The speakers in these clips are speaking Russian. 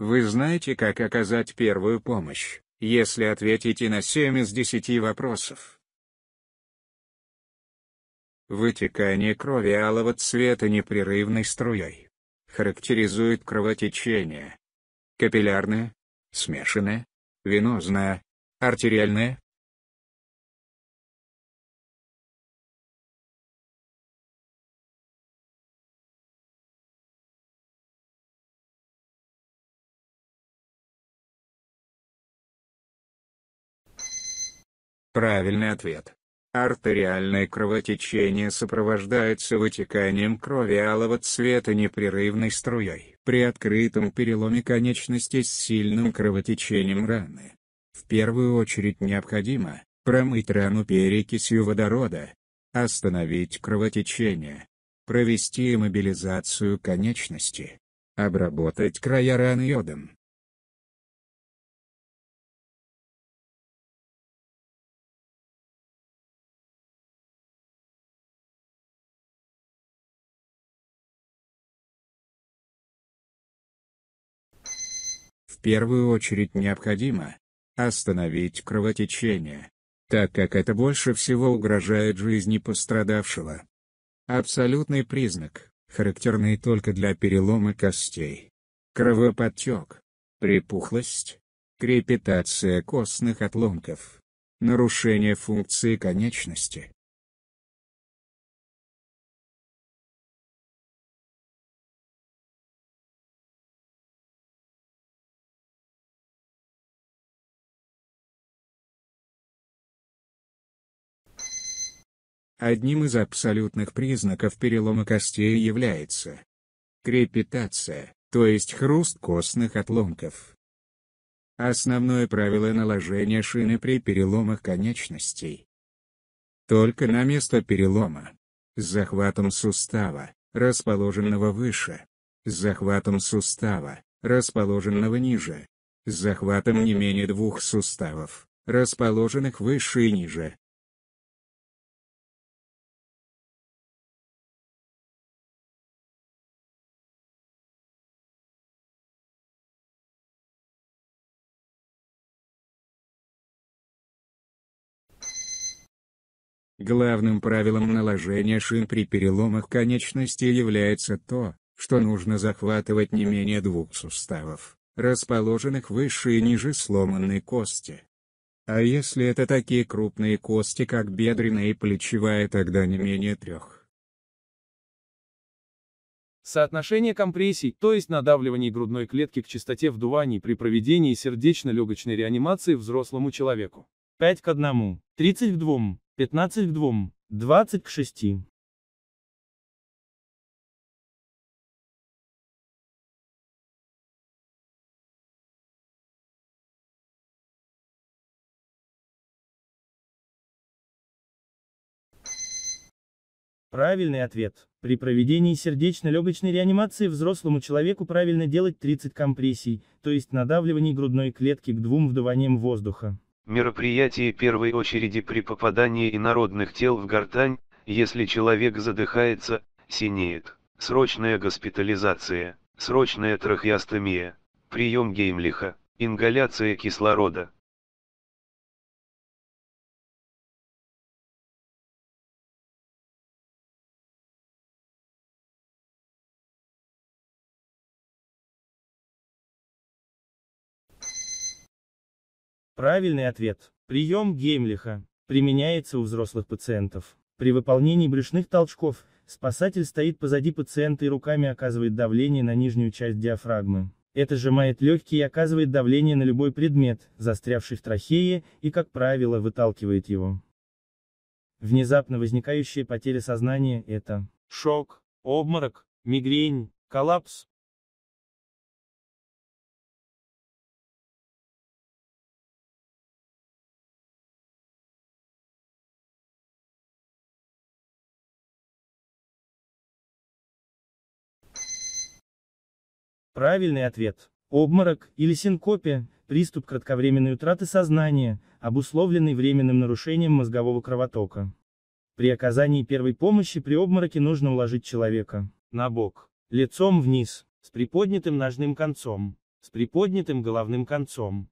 Вы знаете, как оказать первую помощь, если ответите на 7 из 10 вопросов. Вытекание крови алого цвета непрерывной струей. Характеризует кровотечение. Капиллярное, смешанное, венозное, артериальное, Правильный ответ. Артериальное кровотечение сопровождается вытеканием крови алого цвета непрерывной струей. При открытом переломе конечности с сильным кровотечением раны. В первую очередь необходимо промыть рану перекисью водорода, остановить кровотечение, провести мобилизацию конечности, обработать края раны йодом, в первую очередь необходимо остановить кровотечение, так как это больше всего угрожает жизни пострадавшего. Абсолютный признак, характерный только для перелома костей. Кровоподтек, припухлость, крепитация костных отломков, нарушение функции конечности, Одним из абсолютных признаков перелома костей является крепитация, то есть хруст костных отломков. Основное правило наложения шины при переломах конечностей. Только на место перелома. С захватом сустава, расположенного выше. С захватом сустава, расположенного ниже. С захватом не менее двух суставов, расположенных выше и ниже, Главным правилом наложения шин при переломах конечностей является то, что нужно захватывать не менее двух суставов, расположенных выше и ниже сломанной кости. А если это такие крупные кости, как бедренная и плечевая, тогда не менее трех. Соотношение компрессий, то есть надавливаний грудной клетки к частоте вдуваний при проведении сердечно-легочной реанимации взрослому человеку. 5 к 1, 30 к 2, 15 к 2, 20 к 6. Правильный ответ. При проведении сердечно-легочной реанимации взрослому человеку правильно делать 30 компрессий, то есть надавливаний грудной клетки к двум вдуваниям воздуха. Мероприятие первой очереди при попадании инородных тел в гортань, если человек задыхается, синеет. Срочная госпитализация, срочная трахеостомия, прием Геймлиха, ингаляция кислорода. Правильный ответ. Прием Геймлиха. Применяется у взрослых пациентов. При выполнении брюшных толчков, спасатель стоит позади пациента и руками оказывает давление на нижнюю часть диафрагмы. Это сжимает легкие и оказывает давление на любой предмет, застрявший в трахее, и, как правило, выталкивает его. Внезапно возникающая потеря сознания – это шок, обморок, мигрень, коллапс, Правильный ответ. Обморок, или синкопия, приступ кратковременной утраты сознания, обусловленный временным нарушением мозгового кровотока. При оказании первой помощи при обмороке нужно уложить человека на бок, лицом вниз, с приподнятым ножным концом, с приподнятым головным концом,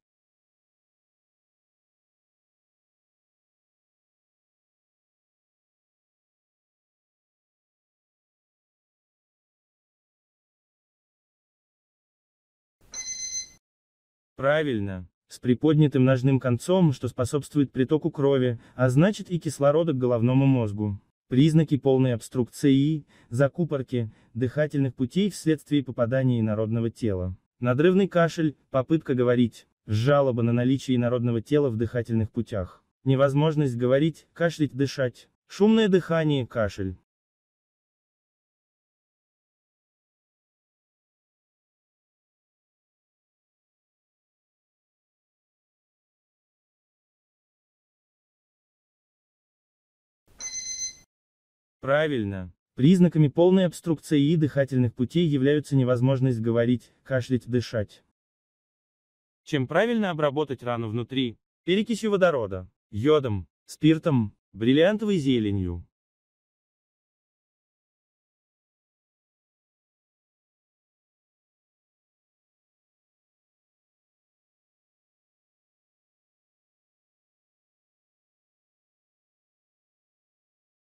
Правильно. С приподнятым ножным концом, что способствует притоку крови, а значит и кислорода к головному мозгу. Признаки полной обструкции, закупорки, дыхательных путей вследствие попадания инородного тела. Надрывный кашель, попытка говорить, жалоба на наличие инородного тела в дыхательных путях. Невозможность говорить, кашлять, дышать. Шумное дыхание, кашель. Правильно. Признаками полной обструкции и дыхательных путей являются невозможность говорить, кашлять, дышать. Чем правильно обработать рану внутри? Перекисью водорода, йодом, спиртом, бриллиантовой зеленью.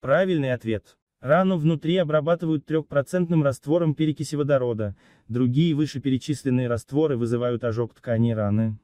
Правильный ответ. Рану внутри обрабатывают трехпроцентным раствором перекиси водорода, другие вышеперечисленные растворы вызывают ожог тканей раны.